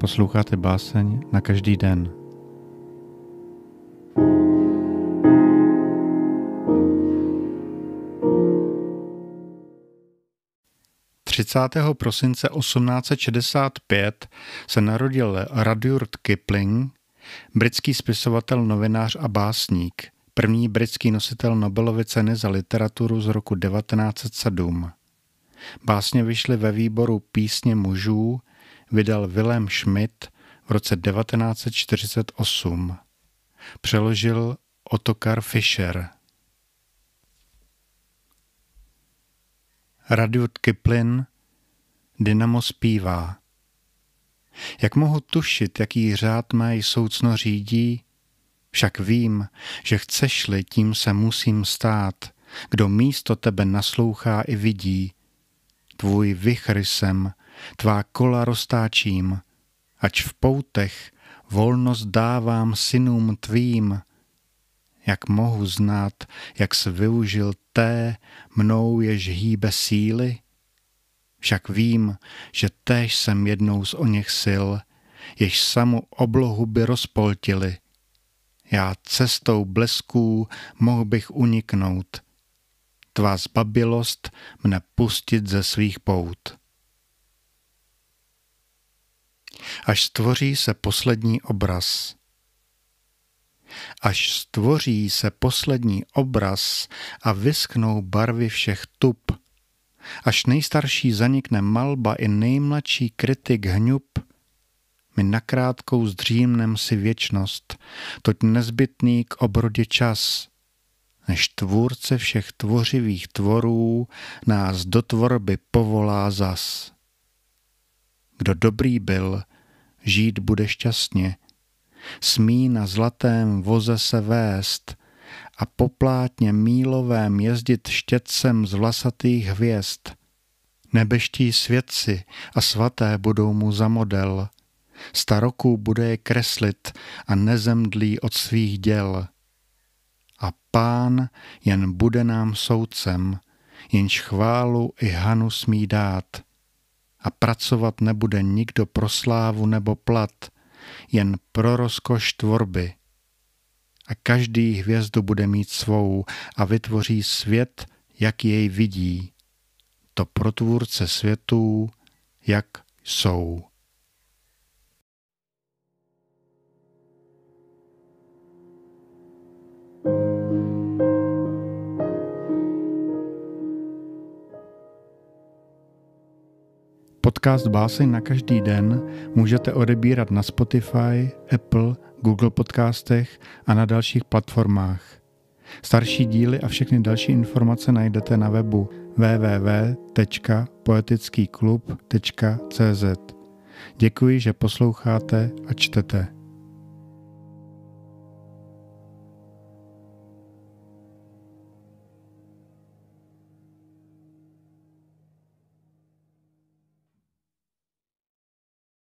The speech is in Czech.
Posloucháte báseň na každý den. prosince 1865 se narodil Rudyard Kipling, britský spisovatel, novinář a básník – první britský nositel Nobelovy ceny za literaturu z roku 1907. Básně vyšly ve výboru Písně mužů, vydal Willem Schmidt v roce 1948. Přeložil Otokar Fischer. Radiot Kiplin Dynamo zpívá. Jak mohu tušit, jaký řád mají soucno řídí, však vím, že chceš-li, tím se musím stát, kdo místo tebe naslouchá i vidí. Tvůj vychr jsem, tvá kola roztáčím, ač v poutech volnost dávám synům tvým, jak mohu znát, jak se využil té mnou, jež hýbe síly? Však vím, že též jsem jednou z něch sil, jež samu oblohu by rozpoltili – já cestou blesků mohl bych uniknout. Tvá zbabilost mne pustit ze svých pout. Až stvoří se poslední obraz. Až stvoří se poslední obraz a vysknou barvy všech tup, až nejstarší zanikne malba i nejmladší kritik hňub, my nakrátkou zdřímnem si věčnost, toť nezbytný k obrodě čas, než tvůrce všech tvořivých tvorů nás do tvorby povolá zas. Kdo dobrý byl, žít bude šťastně, smí na zlatém voze se vést a poplátně mílovém jezdit štětcem z vlasatých hvězd. Nebeští svědci a svaté budou mu za model – Staroku bude je kreslit a nezemdlí od svých děl. A pán jen bude nám soudcem, jenž chválu i hanu smí dát. A pracovat nebude nikdo pro slávu nebo plat, jen pro rozkoš tvorby. A každý hvězdu bude mít svou a vytvoří svět, jak jej vidí. To pro tvůrce světů, jak jsou. Podcast Báseň na každý den můžete odebírat na Spotify, Apple, Google Podcastech a na dalších platformách. Starší díly a všechny další informace najdete na webu www.poetickyklub.cz. Děkuji, že posloucháte a čtete.